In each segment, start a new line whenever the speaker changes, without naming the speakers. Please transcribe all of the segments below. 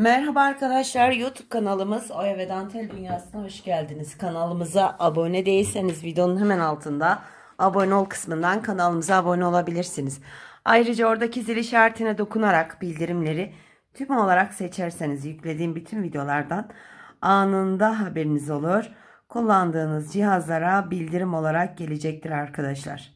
Merhaba arkadaşlar YouTube kanalımız Oya ve Dantel Dünyası'na hoş geldiniz. Kanalımıza abone değilseniz videonun hemen altında abone ol kısmından kanalımıza abone olabilirsiniz. Ayrıca oradaki zil işaretine dokunarak bildirimleri tüm olarak seçerseniz yüklediğim bütün videolardan anında haberiniz olur. Kullandığınız cihazlara bildirim olarak gelecektir arkadaşlar.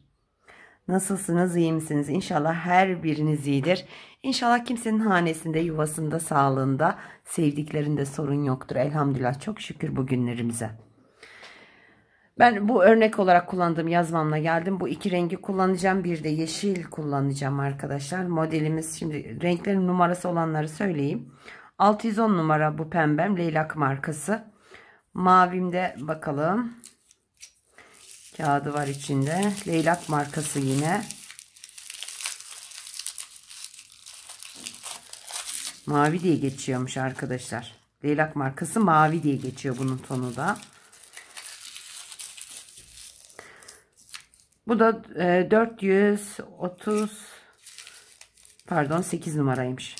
Nasılsınız, iyi misiniz? İnşallah her biriniz iyidir. İnşallah kimsenin hanesinde, yuvasında, sağlığında, sevdiklerinde sorun yoktur. Elhamdülillah çok şükür bugünlerimize. Ben bu örnek olarak kullandığım yazmamla geldim. Bu iki rengi kullanacağım. Bir de yeşil kullanacağım arkadaşlar. Modelimiz şimdi renklerin numarası olanları söyleyeyim. 610 numara bu pembem. Leylak markası. Mavimde bakalım kağıdı var içinde. Leylak markası yine. Mavi diye geçiyormuş arkadaşlar. Leylak markası mavi diye geçiyor bunun tonu da. Bu da 430 e, pardon 8 numaraymış.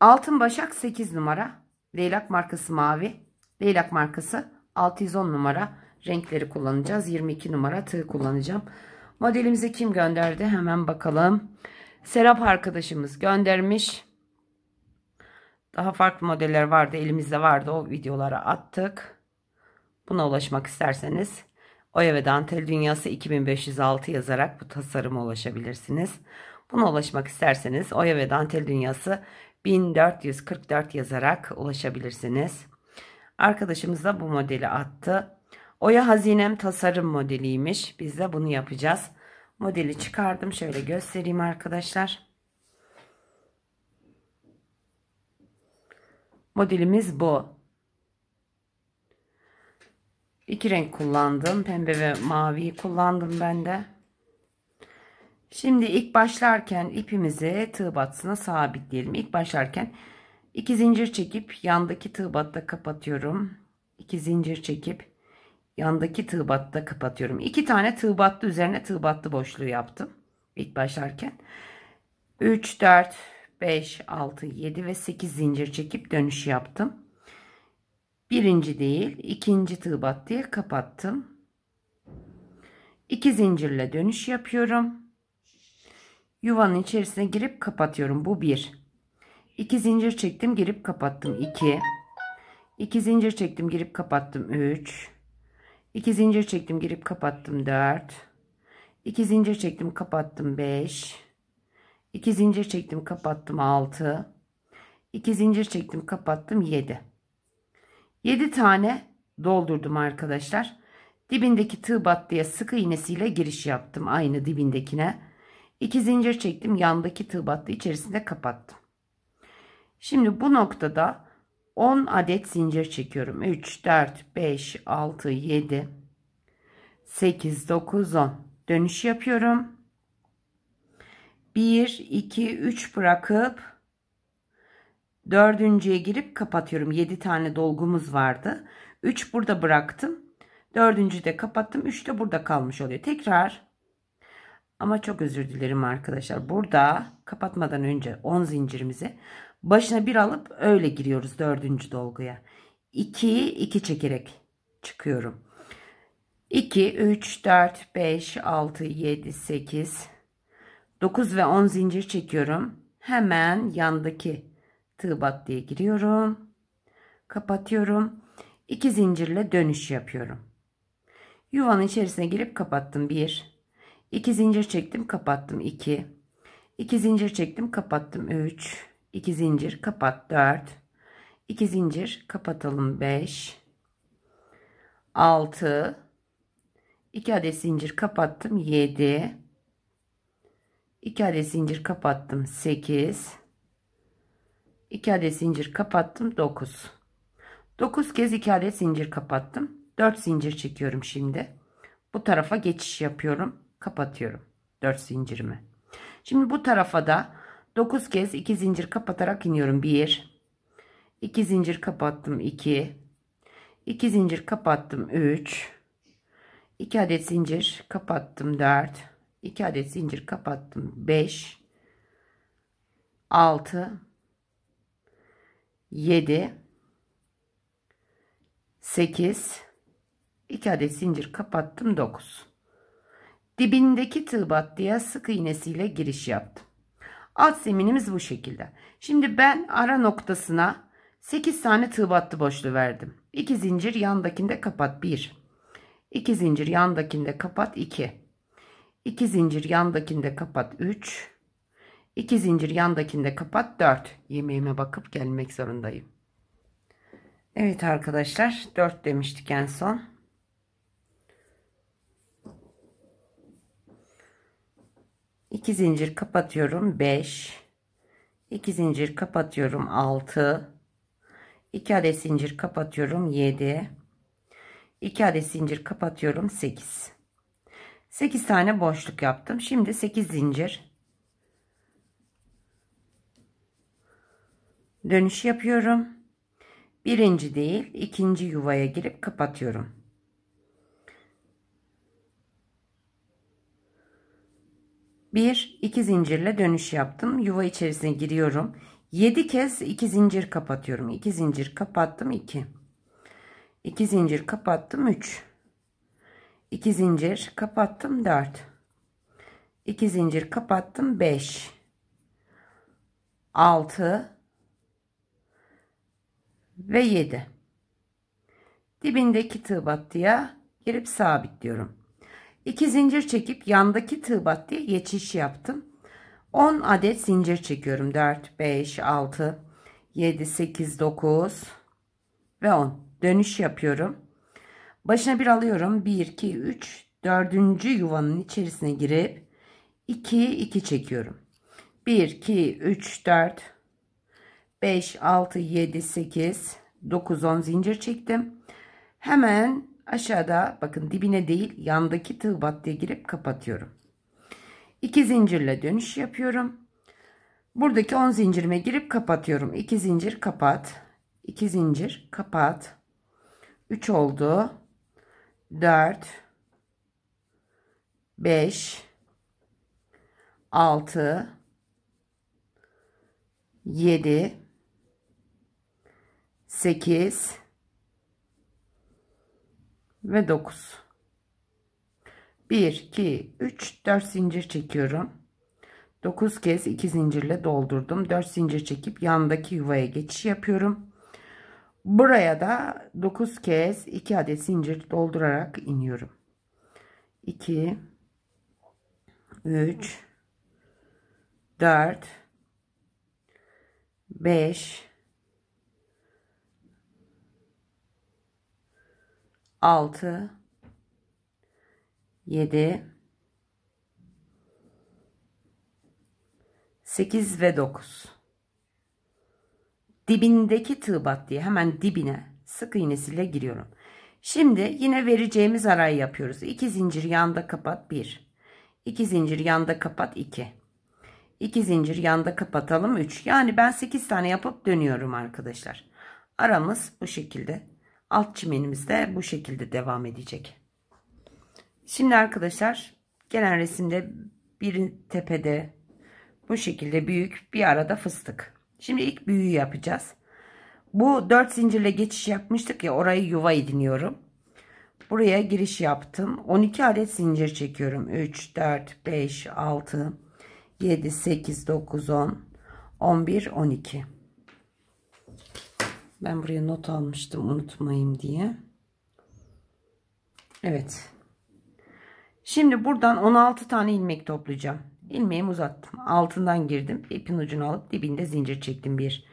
Altın Başak 8 numara. Leylak markası mavi. Leylak markası 610 numara renkleri kullanacağız. 22 numara tığ kullanacağım. Modelimizi kim gönderdi? Hemen bakalım. Serap arkadaşımız göndermiş. Daha farklı modeller vardı. Elimizde vardı. O videolara attık. Buna ulaşmak isterseniz Oya ve Dantel Dünyası 2506 yazarak bu tasarıma ulaşabilirsiniz. Buna ulaşmak isterseniz Oya ve Dantel Dünyası 1444 yazarak ulaşabilirsiniz. Arkadaşımız da bu modeli attı. Oya hazinem tasarım modeliymiş. Biz de bunu yapacağız. Modeli çıkardım. Şöyle göstereyim arkadaşlar. Modelimiz bu. İki renk kullandım. Pembe ve maviyi kullandım ben de. Şimdi ilk başlarken ipimizi tığ battısına sabitleyelim. İlk başlarken iki zincir çekip yandaki tığ batta kapatıyorum. İki zincir çekip yandaki tığ battı kapatıyorum. İki tane tığ üzerine tığ battı boşluğu yaptım. ilk başlarken. 3, 4, 5, 6, 7 ve 8 zincir çekip dönüş yaptım. Birinci değil ikinci tığ kapattım. 2 zincirle dönüş yapıyorum. Yuvanın içerisine girip kapatıyorum. Bu 1. 2 zincir çektim girip kapattım. 2. 2 zincir çektim girip kapattım. 3. 2 zincir çektim girip kapattım 4 2 zincir çektim kapattım 5 2 zincir çektim kapattım 6 2 zincir çektim kapattım 7 7 tane doldurdum arkadaşlar dibindeki tığ battıya sık iğnesiyle giriş yaptım aynı dibindekine 2 zincir çektim yandaki tığ battı içerisinde kapattım şimdi bu noktada 10 adet zincir çekiyorum. 3, 4, 5, 6, 7, 8, 9, 10. Dönüş yapıyorum. 1, 2, 3 bırakıp dördüncüye girip kapatıyorum. 7 tane dolgumuz vardı. 3 burada bıraktım. Dördüncü de kapattım. 3 de burada kalmış oluyor. Tekrar ama çok özür dilerim arkadaşlar. Burada kapatmadan önce 10 zincirimizi Başına bir alıp öyle giriyoruz dördüncü dolguya. 2'yi 2 çekerek çıkıyorum. 2, 3, 4, 5, 6, 7, 8, 9 ve 10 zincir çekiyorum. Hemen yandaki tığ battıya giriyorum. Kapatıyorum. 2 zincirle dönüş yapıyorum. Yuvanın içerisine girip kapattım. 1, 2 zincir çektim kapattım. 2, 2 zincir çektim kapattım. 3, 2 zincir kapat 4 2 zincir kapatalım 5 6 2 adet zincir kapattım 7 2 adet zincir kapattım 8 2 adet zincir kapattım 9 9 kez 2 adet zincir kapattım 4 zincir çekiyorum şimdi bu tarafa geçiş yapıyorum kapatıyorum 4 zincirimi şimdi bu tarafa da 9 kez 2 zincir kapatarak iniyorum 1 2 zincir kapattım 2 2 zincir kapattım 3 2 adet zincir kapattım 4 2 adet zincir kapattım 5 6 7 8 2 adet zincir kapattım 9 dibindeki tığ battıya sık iğnesiyle giriş yaptım Alt zeminimiz bu şekilde. Şimdi ben ara noktasına 8 tane tığ battı boşluğu verdim. 2 zincir yandakinde kapat 1. 2 zincir yandakinde kapat 2. 2 zincir yandakinde kapat 3. 2 zincir yandakinde kapat 4. Yemeğime bakıp gelmek zorundayım. Evet arkadaşlar 4 demiştik en son. 2 zincir kapatıyorum 5 2 zincir kapatıyorum 6 2 adet zincir kapatıyorum 7 2 adet zincir kapatıyorum 8 8 tane boşluk yaptım şimdi 8 zincir dönüş yapıyorum birinci değil ikinci yuvaya girip kapatıyorum 1 2 zincirle dönüş yaptım yuva içerisine giriyorum 7 kez 2 zincir kapatıyorum 2 zincir kapattım 2 2 zincir kapattım 3 2 zincir kapattım 4 2 zincir kapattım 5 6 ve 7 dibindeki tığ battıya girip sabitliyorum 2 zincir çekip yandaki tığ battıya geçiş yaptım. 10 adet zincir çekiyorum. 4, 5, 6, 7, 8, 9 ve 10. Dönüş yapıyorum. Başına bir alıyorum. 1, 2, 3, 4. yuvanın içerisine girip 2, 2 çekiyorum. 1, 2, 3, 4, 5, 6, 7, 8, 9, 10 zincir çektim. Hemen aşağıda bakın dibine değil yandaki tığ battıya girip kapatıyorum. 2 zincirle dönüş yapıyorum. Buradaki 10 zincirime girip kapatıyorum. 2 zincir kapat. 2 zincir kapat. 3 oldu. 4 5 6 7 8 ve 9 1 2 3 4 zincir çekiyorum 9 kez 2 zincirle doldurdum 4 zincir çekip yandaki yuvaya geçiş yapıyorum buraya da 9 kez 2 adet zincir doldurarak iniyorum 2 3 4 5 6 7 8 ve 9 dibindeki tığ battığı hemen dibine sık iğnesiyle giriyorum. Şimdi yine vereceğimiz arayı yapıyoruz. 2 zincir yanda kapat 1. 2 zincir yanda kapat 2. 2 zincir yanda kapatalım 3. Yani ben 8 tane yapıp dönüyorum arkadaşlar. Aramız bu şekilde alt çimenimiz de bu şekilde devam edecek. Şimdi arkadaşlar gelen resimde bir tepede bu şekilde büyük bir arada fıstık. Şimdi ilk büyüğü yapacağız. Bu 4 zincirle geçiş yapmıştık ya orayı yuva ediniyorum. Buraya giriş yaptım. 12 adet zincir çekiyorum. 3, 4, 5, 6, 7, 8, 9, 10, 11, 12. Ben buraya not almıştım unutmayayım diye. Evet. Şimdi buradan 16 tane ilmek toplayacağım. İlmeğimi uzattım. Altından girdim. İpin ucunu alıp dibinde zincir çektim. 1.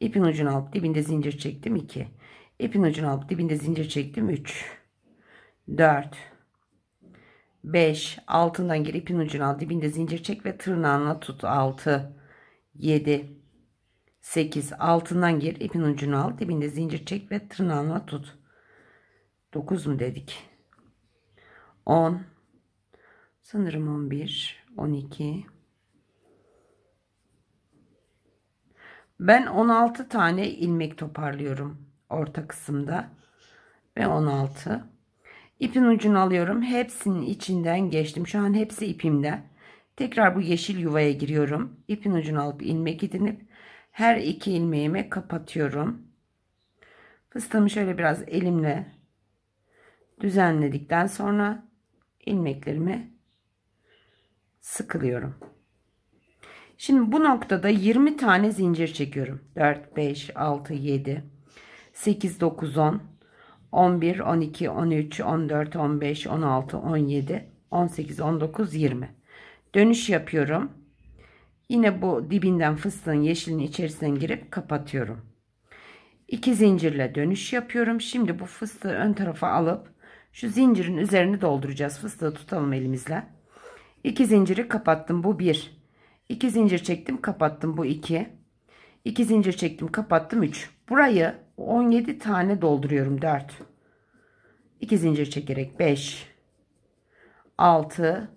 İpin ucunu alıp dibinde zincir çektim. 2. İpin ucunu alıp dibinde zincir çektim. 3. 4. 5. Altından gir. ipin ucunu al. Dibinde zincir çek ve tırnağına tut. 6. 7. 8 altından gir ipin ucunu al dibinde zincir çek ve tırnağına tut 9 mu dedik 10 sanırım 11 12 ben 16 tane ilmek toparlıyorum orta kısımda ve 16 ipin ucunu alıyorum hepsinin içinden geçtim şu an hepsi ipimde tekrar bu yeşil yuvaya giriyorum ipin ucunu alıp ilmek edinip her iki ilmeğimi kapatıyorum. Fıstığımı şöyle biraz elimle düzenledikten sonra ilmeklerimi sıkılıyorum. Şimdi bu noktada 20 tane zincir çekiyorum. 4, 5, 6, 7, 8, 9, 10, 11, 12, 13, 14, 15, 16, 17, 18, 19, 20. Dönüş yapıyorum. Yine bu dibinden fıstığın yeşilini içerisinden girip kapatıyorum. İki zincirle dönüş yapıyorum. Şimdi bu fıstığı ön tarafa alıp şu zincirin üzerine dolduracağız. Fıstığı tutalım elimizle. İki zinciri kapattım. Bu bir. İki zincir çektim, kapattım. Bu iki. İki zincir çektim, kapattım. Üç. Burayı 17 tane dolduruyorum. Dört. İki zincir çekerek 5 6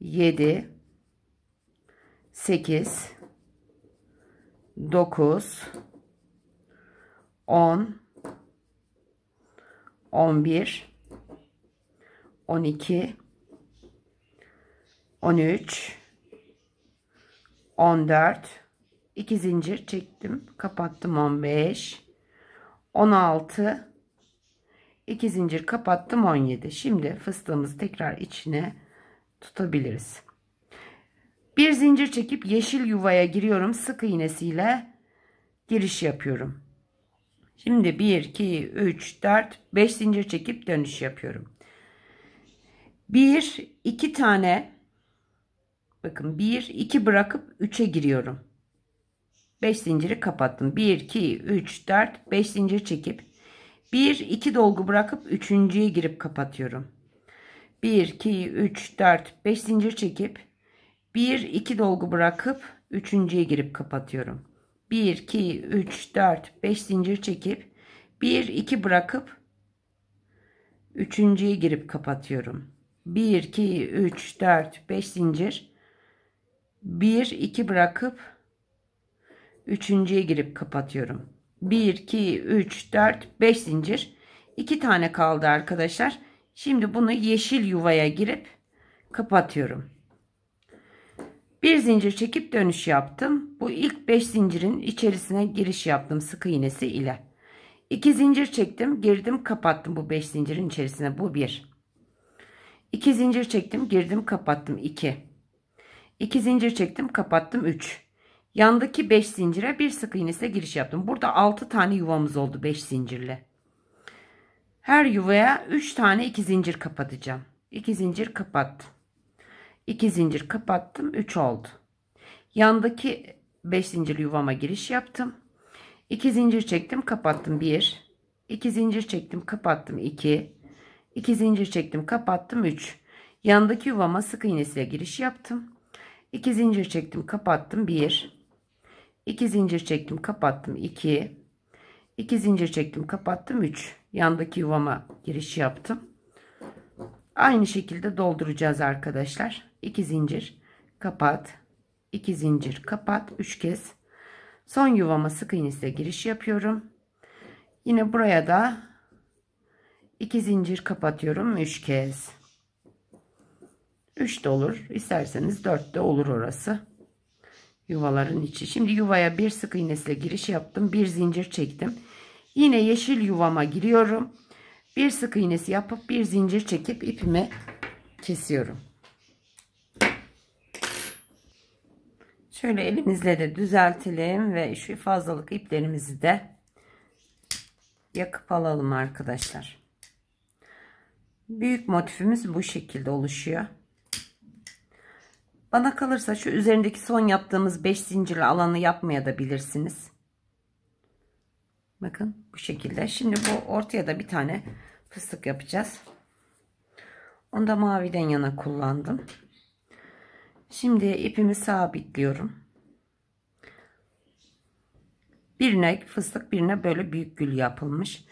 Yedi. 8 9 10 11 12 13 14 2 zincir çektim kapattım 15 16 2 zincir kapattım 17 şimdi fıstığımızı tekrar içine tutabiliriz bir zincir çekip yeşil yuvaya giriyorum. Sık iğnesiyle giriş yapıyorum. Şimdi 1, 2, 3, 4, 5 zincir çekip dönüş yapıyorum. 1, 2 tane bakın 1, 2 bırakıp 3'e giriyorum. 5 zinciri kapattım. 1, 2, 3, 4, 5 zincir çekip 1, 2 dolgu bırakıp 3.ye girip kapatıyorum. 1, 2, 3, 4, 5 zincir çekip 1 2 dolgu bırakıp üçüncüye girip kapatıyorum. 1 2 3 4 5 zincir çekip 1 2 bırakıp üçüncüye girip kapatıyorum. 1 2 3 4 5 zincir 1 2 bırakıp üçüncüye girip kapatıyorum. 1 2 3 4 5 zincir 2 tane kaldı arkadaşlar. Şimdi bunu yeşil yuvaya girip kapatıyorum bir zincir çekip dönüş yaptım bu ilk 5 zincirin içerisine giriş yaptım sık iğnesi ile 2 zincir çektim girdim kapattım bu 5 zincirin içerisine bu 1 2 zincir çektim girdim kapattım 2 2 zincir çektim kapattım 3 yandaki 5 zincire bir sık iğnesine giriş yaptım burada 6 tane yuvamız oldu 5 zincirle her yuvaya 3 tane 2 zincir kapatacağım 2 zincir kapattım 2 zincir kapattım 3 oldu yandaki 5 zincir yuvama giriş yaptım 2 zincir çektim kapattım 1 2 zincir çektim kapattım 2 2 zincir çektim kapattım 3 yandaki yuvama sık iğnesiyle giriş yaptım 2 zincir çektim kapattım 1 2 zincir çektim kapattım 2 2 zincir çektim kapattım 3 yandaki yuvama giriş yaptım aynı şekilde dolduracağız arkadaşlar 2 zincir kapat 2 zincir kapat 3 kez son yuvama sık iğnesine giriş yapıyorum yine buraya da 2 zincir kapatıyorum 3 kez 3 de olur isterseniz 4 de olur orası yuvaların içi şimdi yuvaya bir sık iğnesiyle giriş yaptım bir zincir çektim yine yeşil yuvama giriyorum bir sık iğnesi yapıp bir zincir çekip ipimi kesiyorum Şöyle elimizle de düzeltelim ve şu fazlalık iplerimizi de yakıp alalım arkadaşlar. Büyük motifimiz bu şekilde oluşuyor. Bana kalırsa şu üzerindeki son yaptığımız 5 zincirli alanı yapmaya da bilirsiniz. Bakın bu şekilde. Şimdi bu ortaya da bir tane fıstık yapacağız. Onu da maviden yana kullandım. Şimdi ipimi sabitliyorum. Birine fıstık birine böyle büyük gül yapılmış.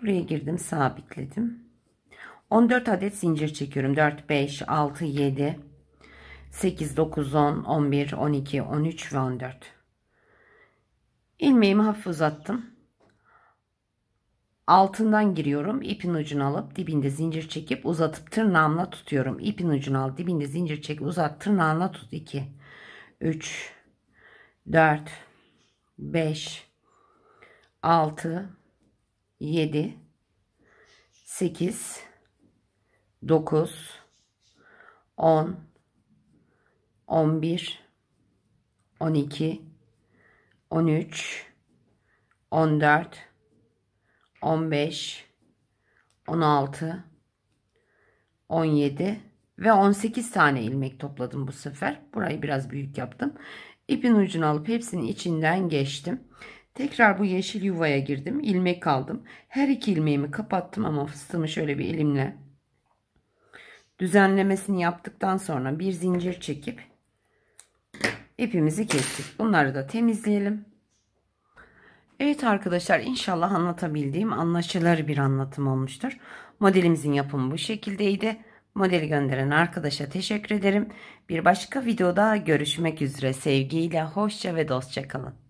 Buraya girdim sabitledim. 14 adet zincir çekiyorum. 4, 5, 6, 7, 8, 9, 10, 11, 12, 13 ve 14. Ilmeğimi hafif uzattım. Altından giriyorum. ipin ucunu alıp dibinde zincir çekip uzatıp tırnağımla tutuyorum. İpin ucunu al dibinde zincir çek uzat tırnağına tut. 2 3 4 5 6 7 8 9 10 11 12 13 14 15, 16, 17 ve 18 tane ilmek topladım bu sefer. Burayı biraz büyük yaptım. İpin ucunu alıp hepsinin içinden geçtim. Tekrar bu yeşil yuvaya girdim. ilmek aldım. Her iki ilmeğimi kapattım ama fıstığımı şöyle bir elimle düzenlemesini yaptıktan sonra bir zincir çekip ipimizi kestik. Bunları da temizleyelim. Evet arkadaşlar inşallah anlatabildiğim anlaşılır bir anlatım olmuştur. Modelimizin yapımı bu şekildeydi. Modeli gönderen arkadaşa teşekkür ederim. Bir başka videoda görüşmek üzere. Sevgiyle, hoşça ve dostça kalın.